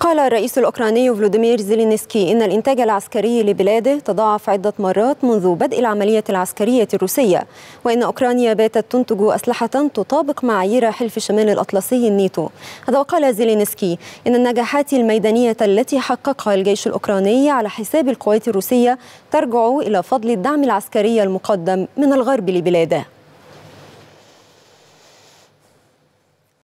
قال الرئيس الأوكراني فلوديمير زيلينسكي إن الإنتاج العسكري لبلاده تضاعف عدة مرات منذ بدء العملية العسكرية الروسية وإن أوكرانيا باتت تنتج أسلحة تطابق معايير حلف شمال الأطلسي الناتو هذا وقال زيلينسكي إن النجاحات الميدانية التي حققها الجيش الأوكراني على حساب القوات الروسية ترجع إلى فضل الدعم العسكري المقدم من الغرب لبلاده